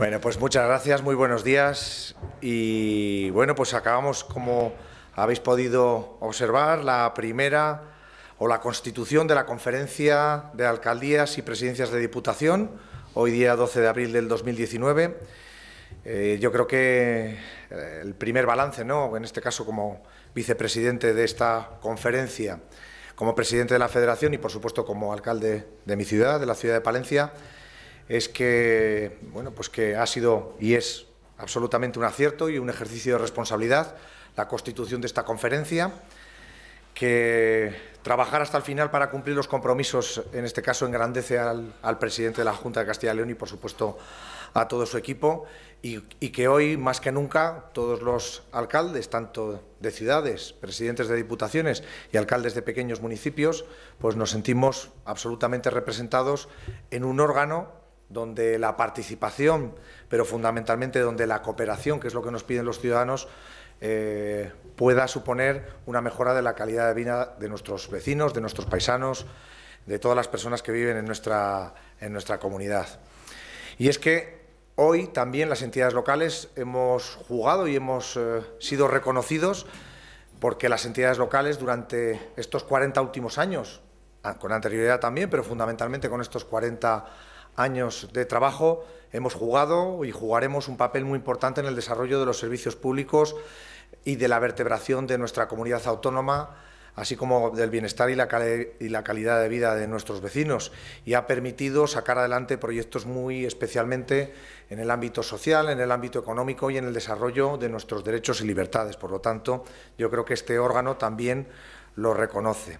Bueno, pues muchas gracias, muy buenos días. Y bueno, pues acabamos, como habéis podido observar, la primera o la constitución de la Conferencia de Alcaldías y Presidencias de Diputación, hoy día 12 de abril del 2019. Eh, yo creo que eh, el primer balance, ¿no? en este caso como vicepresidente de esta conferencia, como presidente de la Federación y, por supuesto, como alcalde de mi ciudad, de la ciudad de Palencia, es que, bueno, pues que ha sido y es absolutamente un acierto y un ejercicio de responsabilidad la constitución de esta conferencia, que trabajar hasta el final para cumplir los compromisos, en este caso engrandece al, presidente de la Junta de Castilla y León y, por supuesto, a todo su equipo y, y, que hoy, más que nunca, todos los alcaldes, tanto de ciudades, presidentes de diputaciones y alcaldes de pequeños municipios, pues nos sentimos absolutamente representados en un órgano donde la participación, pero fundamentalmente donde la cooperación, que es lo que nos piden los ciudadanos, eh, pueda suponer una mejora de la calidad de vida de nuestros vecinos, de nuestros paisanos, de todas las personas que viven en nuestra, en nuestra comunidad. Y es que hoy también las entidades locales hemos jugado y hemos eh, sido reconocidos porque las entidades locales durante estos 40 últimos años, ah, con anterioridad también, pero fundamentalmente con estos 40 años, años de trabajo hemos jugado y jugaremos un papel muy importante en el desarrollo de los servicios públicos y de la vertebración de nuestra comunidad autónoma, así como del bienestar y la, y la, calidad de vida de nuestros vecinos, y ha permitido sacar adelante proyectos muy especialmente en el ámbito social, en el ámbito económico y en el desarrollo de nuestros derechos y libertades. Por lo tanto, yo creo que este órgano también lo reconoce.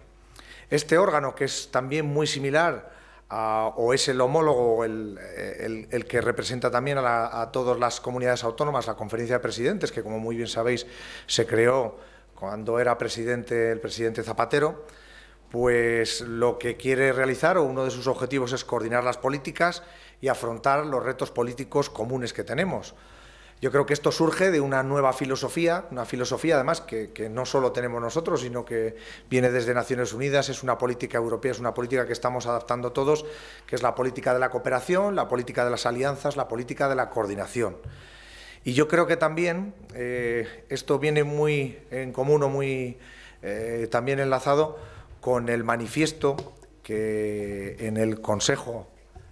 Este órgano, que es también muy similar o es el homólogo, el, que representa también a, a, todas las comunidades autónomas, la Conferencia de Presidentes, que como muy bien sabéis se creó cuando era presidente el presidente Zapatero, pues lo que quiere realizar o uno de sus objetivos es coordinar las políticas y afrontar los retos políticos comunes que tenemos. Yo creo que esto surge de una nueva filosofía, una filosofía además que, no solo tenemos nosotros, sino que viene desde Naciones Unidas, es una política europea, es una política que estamos adaptando todos, que es la política de la cooperación, la política de las alianzas, la política de la coordinación. Y yo creo que también eh, esto viene muy en común o muy eh, también enlazado con el manifiesto que en el Consejo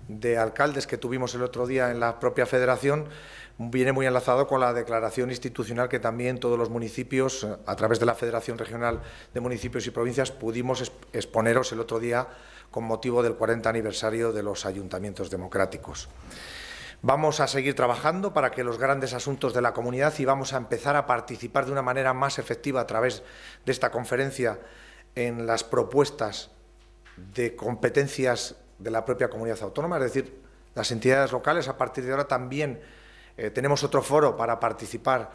de Alcaldes que tuvimos el otro día en la propia federación viene muy enlazado con la declaración institucional que también todos los municipios, a través de la Federación Regional de Municipios y Provincias, pudimos exponeros el otro día con motivo del 40 aniversario de los ayuntamientos democráticos. Vamos a seguir trabajando para que los grandes asuntos de la comunidad y vamos a empezar a participar de una manera más efectiva a través de esta conferencia en las propuestas de competencias de la propia comunidad autónoma, es decir, las entidades locales a partir de ahora también eh, tenemos otro foro para participar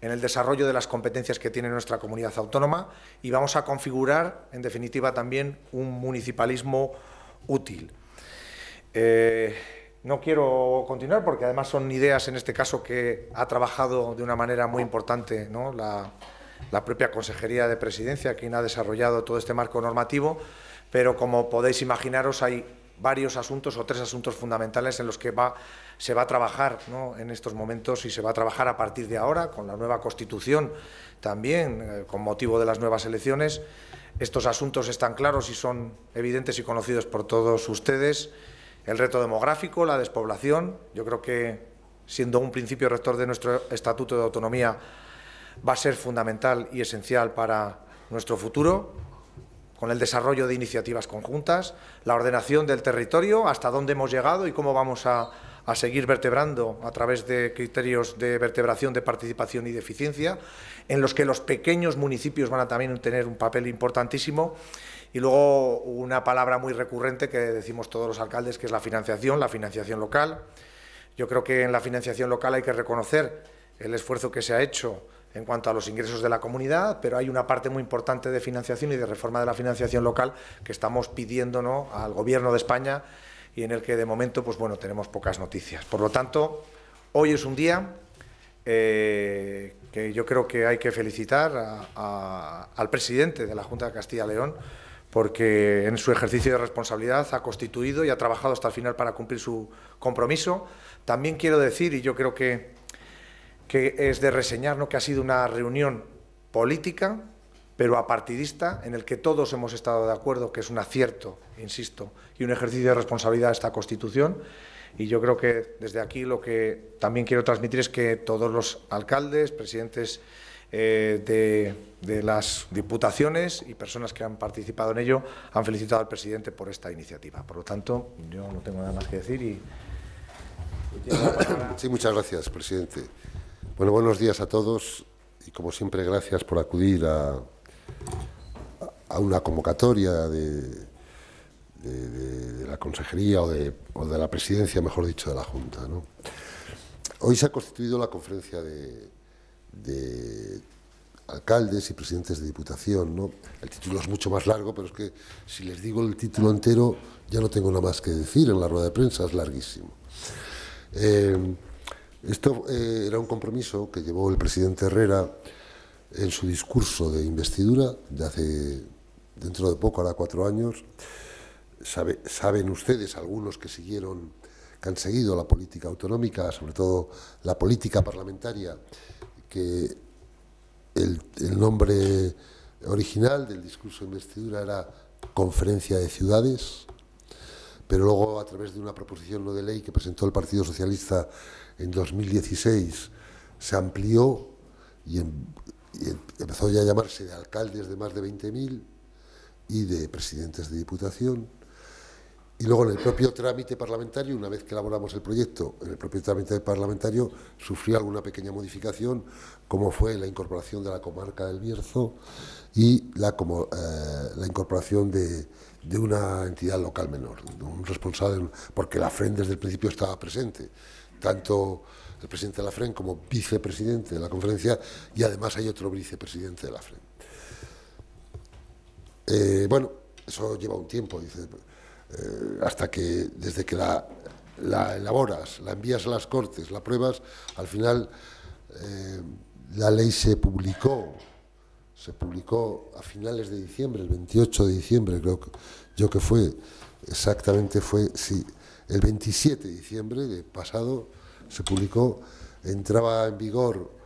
en el desarrollo de las competencias que tiene nuestra comunidad autónoma y vamos a configurar, en definitiva, también un municipalismo útil. Eh, no quiero continuar porque además son ideas, en este caso, que ha trabajado de una manera muy importante la propia Consejería de Presidencia, quien ha desarrollado todo este marco normativo, pero como podéis imaginaros hay varios asuntos o tres asuntos fundamentales en los que se va a trabajar en estos momentos y se va a trabajar a partir de ahora con la nueva Constitución también, eh, con motivo de las nuevas elecciones. Estos asuntos están claros y son evidentes y conocidos por todos ustedes. El reto demográfico, la despoblación, yo creo que siendo un principio rector de nuestro Estatuto de Autonomía va a ser fundamental y esencial para nuestro futuro con el desarrollo de iniciativas conjuntas, la ordenación del territorio, hasta dónde hemos llegado y cómo vamos a, seguir vertebrando a través de criterios de vertebración, de participación y de eficiencia, en los que los pequeños municipios van a también tener un papel importantísimo. Y luego una palabra muy recurrente que decimos todos los alcaldes, que es la financiación, la financiación local. Yo creo que en la financiación local hay que reconocer el esfuerzo que se ha hecho en cuanto a los ingresos de la comunidad, pero hay una parte muy importante de financiación y de reforma de la financiación local que estamos pidiendo al Gobierno de España y en el que de momento pues bueno, tenemos pocas noticias. Por lo tanto, hoy es un día eh, que yo creo que hay que felicitar al presidente de la Junta de Castilla León porque en su ejercicio de responsabilidad ha constituido y ha trabajado hasta el final para cumplir su compromiso. También quiero decir, y yo creo que que es de reseñar que ha sido una reunión política, pero apartidista, en el que todos hemos estado de acuerdo que es un acierto, insisto, y un ejercicio de responsabilidad de esta Constitución. Y yo creo que desde aquí lo que también quiero transmitir es que todos los alcaldes, presidentes eh, de, de, las diputaciones y personas que han participado en ello han felicitado al presidente por esta iniciativa. Por lo tanto, yo no tengo nada más que decir. Y... Sí, muchas gracias, presidente. Bueno, buenos días a todos y como siempre gracias por acudir a, a una convocatoria de, de, la Consejería o, de, la Presidencia, mejor dicho, de la Junta. Hoy se ha constituido la conferencia de, alcaldes y presidentes de diputación. El título es mucho más largo, pero es que si les digo el título entero ya no tengo nada más que decir en la rueda de prensa, es larguísimo. Eh, esto eh, era un compromiso que llevó el presidente Herrera en su discurso de investidura de hace, dentro de poco, ahora cuatro años. saben ustedes, algunos que siguieron, que han seguido la política autonómica, sobre todo la política parlamentaria, que el nombre original del discurso de investidura era Conferencia de Ciudades, pero luego a través de una proposición no de ley que presentó el Partido Socialista en 2016 se amplió y, em-, em-, empezó ya a llamarse de alcaldes de más de 20.000 y de presidentes de diputación y luego en el propio trámite parlamentario, una vez que elaboramos el proyecto, en el propio trámite parlamentario sufrió alguna pequeña modificación, como fue la incorporación de la comarca del Bierzo y la, eh, incorporación de, una entidad local menor, un responsable, porque la FREN desde el principio estaba presente, tanto el presidente de la FREN como vicepresidente de la conferencia y además hay otro vicepresidente de la FREN. Eh, bueno, eso lleva un tiempo, dice eh, hasta que desde que la, elaboras, la envías a las Cortes, la pruebas, al final eh, la ley se publicó, se publicó a finales de diciembre, el 28 de diciembre creo que yo que fue, exactamente fue, sí, el 27 de diciembre de pasado se publicó, entraba en vigor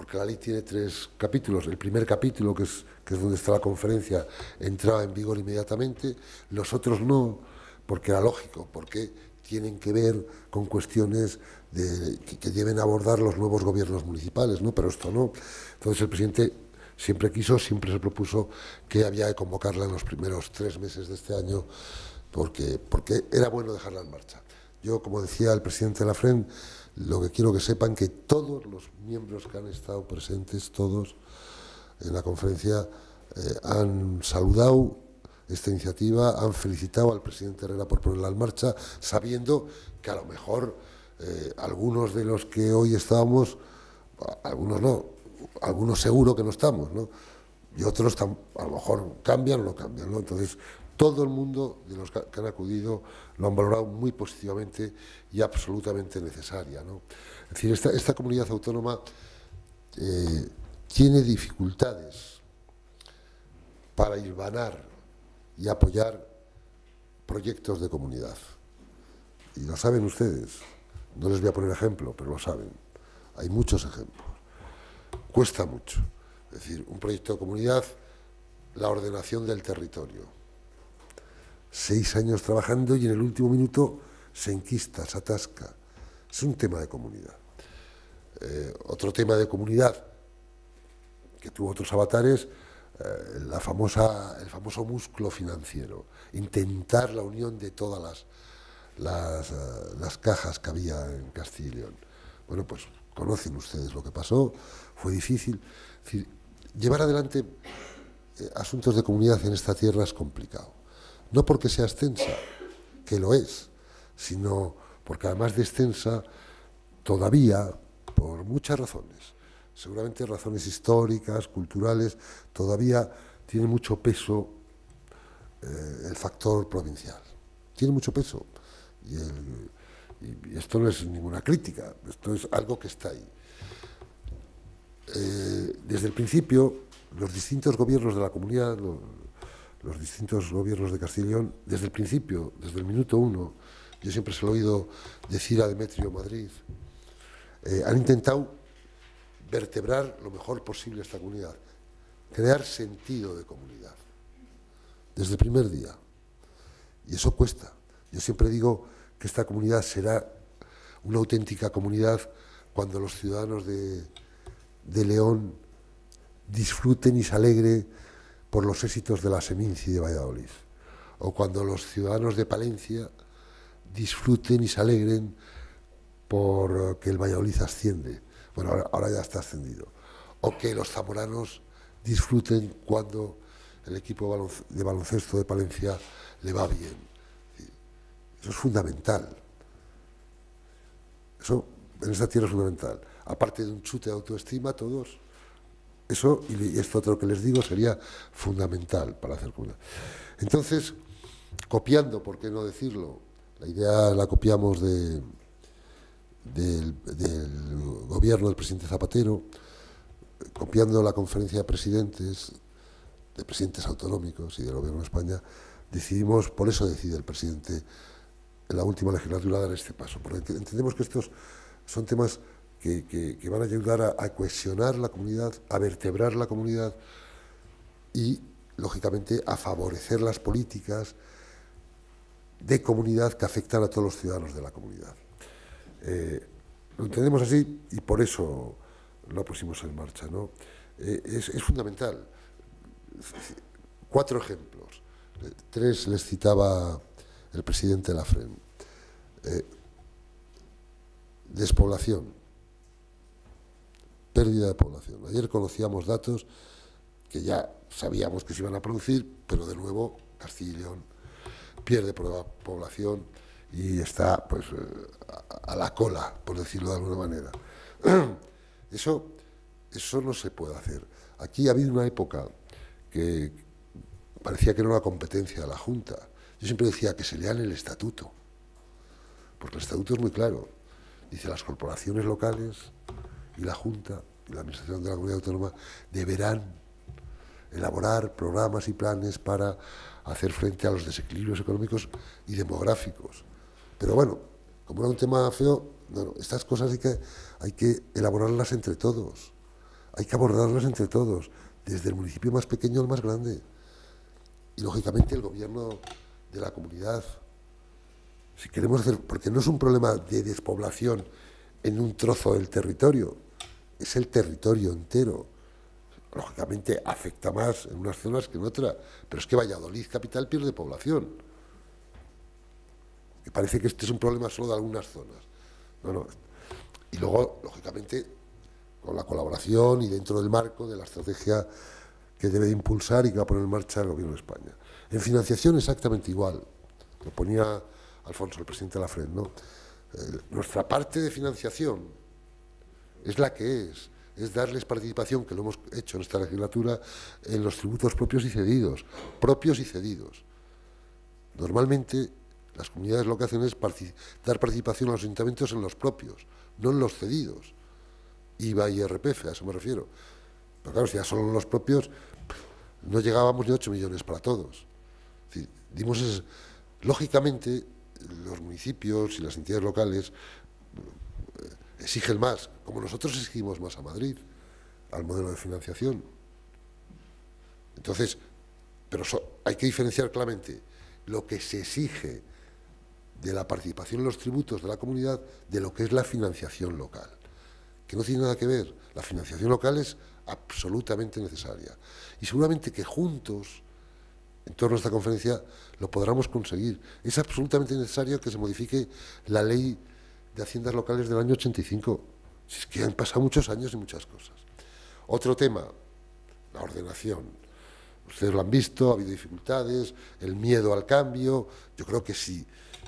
porque la ley tiene tres capítulos. El primer capítulo, que es, es donde está la conferencia, entraba en vigor inmediatamente, los otros no, porque era lógico, porque tienen que ver con cuestiones que, deben abordar los nuevos gobiernos municipales, ¿no? pero esto no. Entonces el presidente siempre quiso, siempre se propuso que había que convocarla en los primeros tres meses de este año, porque, porque era bueno dejarla en marcha. Yo, como decía el presidente de la Frente. Lo que quiero que sepan que todos los miembros que han estado presentes, todos en la conferencia, eh, han saludado esta iniciativa, han felicitado al presidente Herrera por ponerla en marcha, sabiendo que a lo mejor eh, algunos de los que hoy estábamos, algunos no, algunos seguro que no estamos, ¿no? Y otros a lo mejor cambian o no cambian, ¿no? Entonces, todo el mundo de los que han acudido lo han valorado muy positivamente y absolutamente necesaria. Es decir, esta, comunidad autónoma eh, tiene dificultades para hilvanar y apoyar proyectos de comunidad. Y lo saben ustedes. No les voy a poner ejemplo, pero lo saben. Hay muchos ejemplos. Cuesta mucho. Es decir, un proyecto de comunidad, la ordenación del territorio seis años trabajando y en el último minuto se enquista, se atasca. Es un tema de comunidad. Eh, otro tema de comunidad que tuvo otros avatares, eh, la famosa, el famoso músculo financiero, intentar la unión de todas las, eh, las, cajas que había en Castilla y León. Bueno, pues conocen ustedes lo que pasó, fue difícil. llevar adelante asuntos de comunidad en esta tierra es complicado no porque sea extensa, que lo es, sino porque además de extensa, todavía, por muchas razones, seguramente razones históricas, culturales, todavía tiene mucho peso eh, el factor provincial. Tiene mucho peso. Y, esto no es ninguna crítica, esto es algo que está ahí. Eh, desde el principio, los distintos gobiernos de la comunidad, los distintos gobiernos de León, desde el principio, desde el minuto uno. Yo siempre se lo he oído decir a Demetrio Madrid. Eh, han intentado vertebrar lo mejor posible esta comunidad, crear sentido de comunidad, desde el primer día. Y eso cuesta. Yo siempre digo que esta comunidad será una auténtica comunidad cuando los ciudadanos de, de León disfruten y se alegren por los éxitos de la Seminci de Valladolid, o cuando los ciudadanos de Palencia disfruten y se alegren por que el Valladolid asciende. Bueno, ahora, ya está ascendido. O que los zamoranos disfruten cuando el equipo de baloncesto de Palencia le va bien. Eso es fundamental. Eso en esta tierra es fundamental. Aparte de un chute de autoestima, todos. Eso y esto otro que les digo sería fundamental para hacer cuna. Entonces, copiando, ¿por qué no decirlo? La idea la copiamos del, gobierno del presidente Zapatero, copiando la conferencia de presidentes, de presidentes autonómicos y del gobierno de España, decidimos, por eso decide el presidente en la última legislatura dar este paso, porque entendemos que estos son temas que, van a ayudar a, cohesionar la comunidad, a vertebrar la comunidad y, lógicamente, a favorecer las políticas de comunidad que afectan a todos los ciudadanos de la comunidad. Eh, lo entendemos así y por eso lo pusimos en marcha. ¿no? Eh, es, fundamental. Cuatro ejemplos. Tres les citaba el presidente de la eh, despoblación pérdida de población. Ayer conocíamos datos que ya sabíamos que se iban a producir, pero de nuevo Castilla y León pierde población y está pues eh, a la cola, por decirlo de alguna manera. Eso, eso no se puede hacer. Aquí ha habido una época que parecía que era una competencia de la Junta. Yo siempre decía que se lean el estatuto, porque el estatuto es muy claro. Dice las corporaciones locales y la Junta y la Administración de la Comunidad Autónoma deberán elaborar programas y planes para hacer frente a los desequilibrios económicos y demográficos. Pero bueno, como era un tema feo, estas cosas hay que, hay que elaborarlas entre todos, hay que abordarlas entre todos, desde el municipio más pequeño al más grande. Y lógicamente el gobierno de la comunidad, si queremos hacer, porque no es un problema de despoblación en un trozo del territorio, es el territorio entero. Lógicamente afecta más en unas zonas que en otras, pero es que Valladolid capital pierde población. Y parece que este es un problema solo de algunas zonas. Y luego, lógicamente, con la colaboración y dentro del marco de la estrategia que debe de impulsar y que va a poner en marcha el Gobierno de España. En financiación exactamente igual. Lo ponía Alfonso, el presidente de la FRED, ¿no? Eh, nuestra parte de financiación es la que es, es darles participación, que lo hemos hecho en esta legislatura, en los tributos propios y cedidos, propios y cedidos. Normalmente las comunidades lo que hacen es dar participación a los ayuntamientos en los propios, no en los cedidos. IVA y RPF, a eso me refiero. Pero claro, si ya solo en los propios no llegábamos ni 8 millones para todos. dimos lógicamente, los municipios y las entidades locales eh, exigen más, como nosotros exigimos más a Madrid, al modelo de financiación. Entonces, pero hay que diferenciar claramente lo que se exige de la participación en los tributos de la comunidad de lo que es la financiación local, que no tiene nada que ver. La financiación local es absolutamente necesaria. Y seguramente que juntos en torno a esta conferencia lo podremos conseguir. Es absolutamente necesario que se modifique la ley de haciendas locales del año 85. Si es que han pasado muchos años y muchas cosas. Otro tema, la ordenación. Ustedes lo han visto, ha habido dificultades, el miedo al cambio. Yo creo que si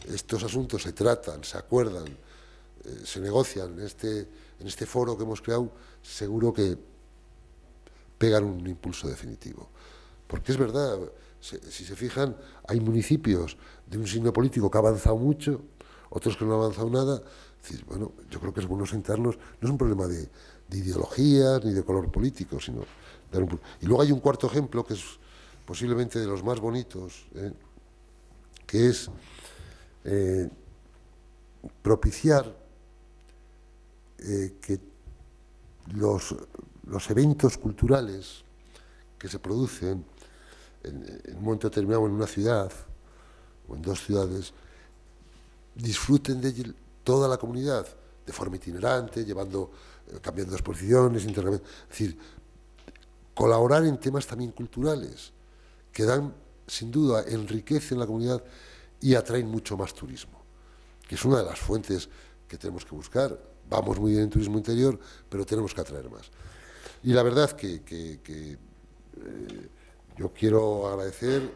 estos asuntos se tratan, se acuerdan, eh, se negocian este, en este foro que hemos creado, seguro que pegan un impulso definitivo. Porque es verdad, si se fijan, hay municipios de un signo político que ha avanzado mucho, otros que no han avanzado nada. bueno, yo creo que es bueno sentarnos, no es un problema de, ideologías ni de color político, sino... Y luego hay un cuarto ejemplo que es posiblemente de los más bonitos, ¿eh? que es eh, propiciar eh, que los, los eventos culturales que se producen en, un momento determinado en una ciudad o en dos ciudades, disfruten de toda la comunidad de forma itinerante, llevando, eh, cambiando exposiciones, internamente. Es decir, colaborar en temas también culturales que dan, sin duda, enriquecen la comunidad y atraen mucho más turismo, que es una de las fuentes que tenemos que buscar. Vamos muy bien en turismo interior, pero tenemos que atraer más. Y la verdad que, que, eh, yo quiero agradecer,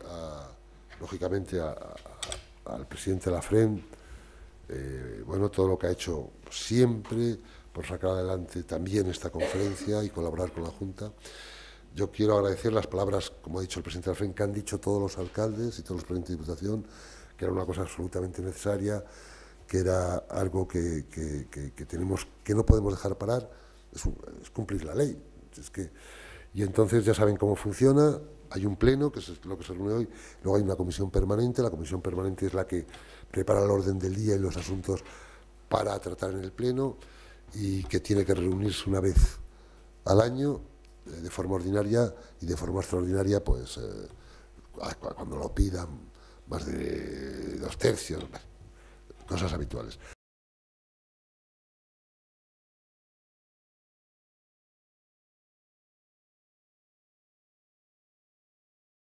lógicamente, al presidente de la FREN, eh, bueno, todo lo que ha hecho siempre por sacar adelante también esta conferencia y colaborar con la Junta. Yo quiero agradecer las palabras, como ha dicho el presidente de la que han dicho todos los alcaldes y todos los presidentes de Diputación, que era una cosa absolutamente necesaria, que era algo que, tenemos, que no podemos dejar parar, es, cumplir la ley. que, y entonces ya saben cómo funciona, hay un pleno, que es lo que se reúne hoy, luego hay una comisión permanente, la comisión permanente es la que prepara el orden del día y los asuntos para tratar en el pleno y que tiene que reunirse una vez al año eh, de forma ordinaria y de forma extraordinaria, pues eh, cuando lo pidan, más de dos tercios, cosas habituales.